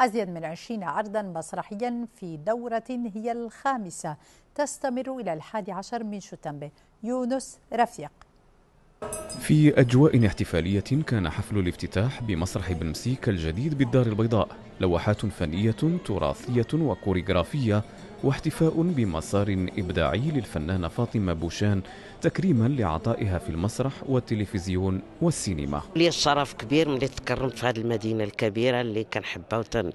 أزيد من عشرين عرضا مسرحيا في دورة هي الخامسة تستمر إلى الحادي عشر من شتنبر يونس رفيق في أجواء احتفالية كان حفل الافتتاح بمسرح بن مسيك الجديد بالدار البيضاء لوحات فنية تراثية وكوريغرافية واحتفاء بمسار إبداعي للفنانة فاطمة بوشان تكريما لعطائها في المسرح والتلفزيون والسينما لي الشرف كبير ملي تكرمت في هذه المدينة الكبيرة اللي كنحبها وتن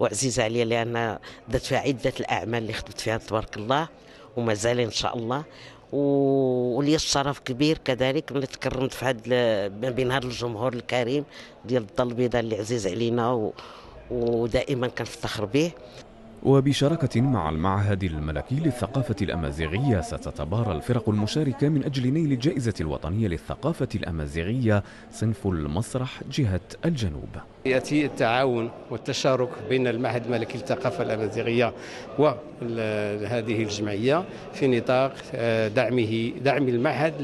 وعزيزة عليا لأن درت فيها عدة الأعمال اللي خدمت فيها تبارك الله ومازال إن شاء الله ولي الشرف كبير كذلك ملي تكرمت في هذا ما بين هذا الجمهور الكريم ديال الضل البيضاء اللي عزيز علينا و... ودائما كنفتخر به وبشراكة مع المعهد الملكي للثقافة الأمازيغية ستتبارى الفرق المشاركة من أجل نيل الجائزة الوطنية للثقافة الأمازيغية صنف المسرح جهة الجنوب يأتي التعاون والتشارك بين المعهد الملكي للثقافة الأمازيغية وهذه الجمعية في نطاق آه، دعمه دعم المعهد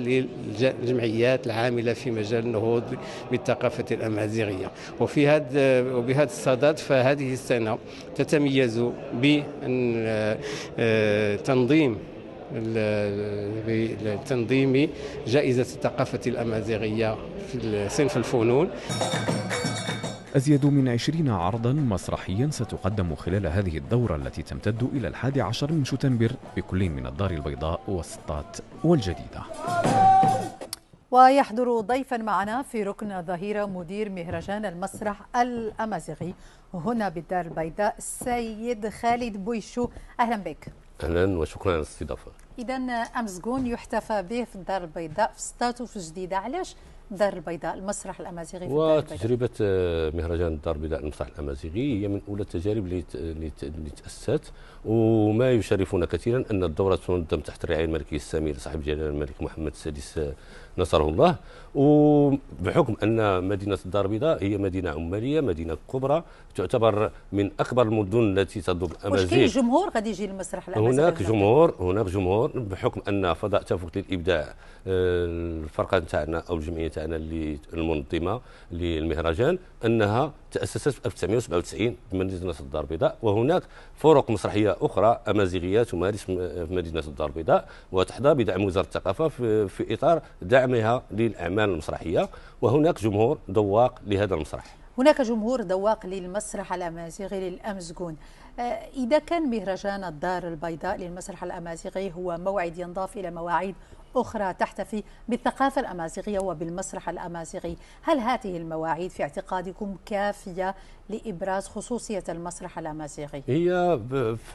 للجمعيات العاملة في مجال النهوض بالثقافة الأمازيغية وفي هذا وبهذا الصدد فهذه السنة تتميز بتنظيم آه، آه، تنظيم جائزة الثقافة الأمازيغية في صنف الفنون أزيد من عشرين عرضا مسرحيا ستقدم خلال هذه الدورة التي تمتد إلى الحادي عشر من شتنبر بكل من الدار البيضاء والسطات والجديدة ويحضر ضيفا معنا في ركن الظهيرة مدير مهرجان المسرح الأمازيغي هنا بالدار البيضاء السيد خالد بويشو أهلا بك أهلا وشكرا على الاستضافة إذا أمزجون يحتفى به في الدار البيضاء في سطات وفي جديدة علاش دار البيضاء المسرح الامازيغي في وتجربه آه، مهرجان الدار البيضاء المسرح الامازيغي هي من اولى التجارب اللي تاسست وما يشرفنا كثيرا ان الدوره تنظم تحت الرعايه الملكيه الساميه لصاحب جلاله الملك محمد السادس آه، نصره الله وبحكم ان مدينه الدار البيضاء هي مدينه عماليه مدينه كبرى تعتبر من اكبر المدن التي تضم الامازيغ واش كاين جمهور غادي يجي للمسرح الامازيغي هناك جمهور هناك جمهور بحكم ان فضاء تافت للابداع آه، الفرقه نتاعنا او الجمعيه تاعنا اللي المنظمه للمهرجان انها تاسست في 1997 بمدينه الدار البيضاء وهناك فرق مسرحيه اخرى امازيغيه تمارس في مدينه الدار البيضاء وتحظى بدعم وزاره الثقافه في, اطار دعمها للاعمال المسرحيه وهناك جمهور ذواق لهذا المسرح هناك جمهور ذواق للمسرح الامازيغي للامزجون. آه، إذا كان مهرجان الدار البيضاء للمسرح الأمازيغي هو موعد ينضاف إلى مواعيد أخرى تحتفي بالثقافة الأمازيغية وبالمسرح الأمازيغي هل هذه المواعيد في اعتقادكم كافية لإبراز خصوصية المسرح الأمازيغي؟ هي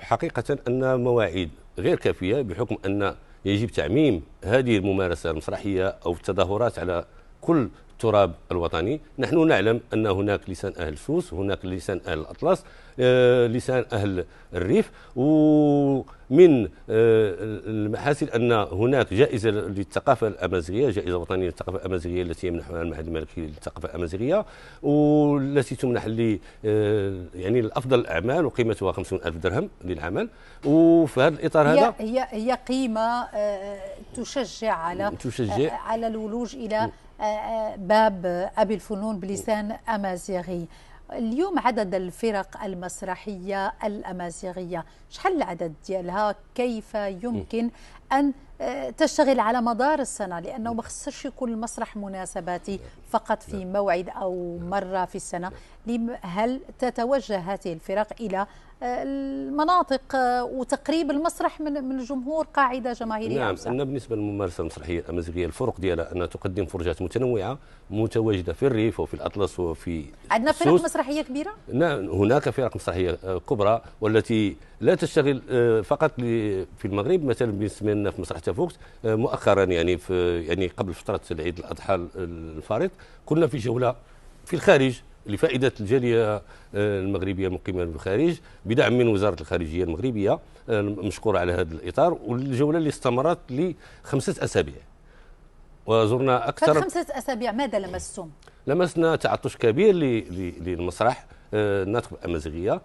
حقيقة أن مواعيد غير كافية بحكم أن يجب تعميم هذه الممارسة المسرحية أو التظاهرات على كل التراب الوطني نحن نعلم أن هناك لسان أهل سوس هناك لسان أهل الأطلس آه، لسان أهل الريف ومن آه، المحاسن أن هناك جائزة للثقافة الأمازيغية جائزة وطنية للثقافة الأمازيغية التي يمنحها المعهد الملكي للثقافة الأمازيغية والتي تمنح لي آه، يعني الأفضل الأعمال وقيمتها 50 ألف درهم للعمل وفي هذا الإطار هذا هي هي قيمة تشجع على تشجع على الولوج إلى باب أبي الفنون بلسان أمازيغي اليوم عدد الفرق المسرحية الأمازيغية شحال العدد ديالها كيف يمكن أن آه، تشتغل على مدار السنة لأنه ما خصش يكون المسرح مناسباتي فقط في نعم. موعد أو نعم. مرة في السنة هل تتوجه هذه الفرق إلى المناطق آه، وتقريب المسرح من من الجمهور قاعده جماهيريه نعم أنا ان بالنسبه للممارسه المسرحيه الامازيغيه الفرق ديالها انها تقدم فرجات متنوعه متواجده في الريف وفي الاطلس وفي عندنا فرق مسرحيه كبيره؟ نعم هناك فرق مسرحيه آه، كبرى والتي لا تشتغل آه، فقط في المغرب مثلا بالنسبه لنا في مسرح تافوكس مؤخرا يعني في يعني قبل فتره العيد الاضحى الفارط كنا في جوله في الخارج لفائدة الجالية آه، المغربية المقيمة بالخارج بدعم من وزارة الخارجية المغربية آه، مشكورة على هذا الإطار والجولة اللي استمرت لخمسة أسابيع وزرنا أكثر خمسة أسابيع ماذا لمستم؟ لمسنا تعطش كبير للمسرح آه، ناطق الامازيغيه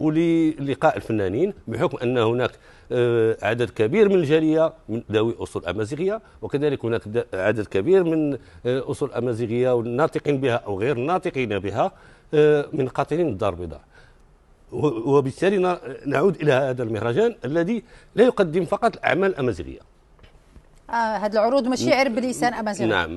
ولقاء الفنانين بحكم ان هناك آه، عدد كبير من الجاليه من ذوي اصول امازيغيه وكذلك هناك عدد كبير من آه، اصول امازيغيه والناطقين بها او غير ناطقين بها من قاتلين الدار البيضاء وبالتالي نعود الى هذا المهرجان الذي لا يقدم فقط الاعمال الامازيغيه آه هذه العروض ماشي عرب بلسان امازيغي نعم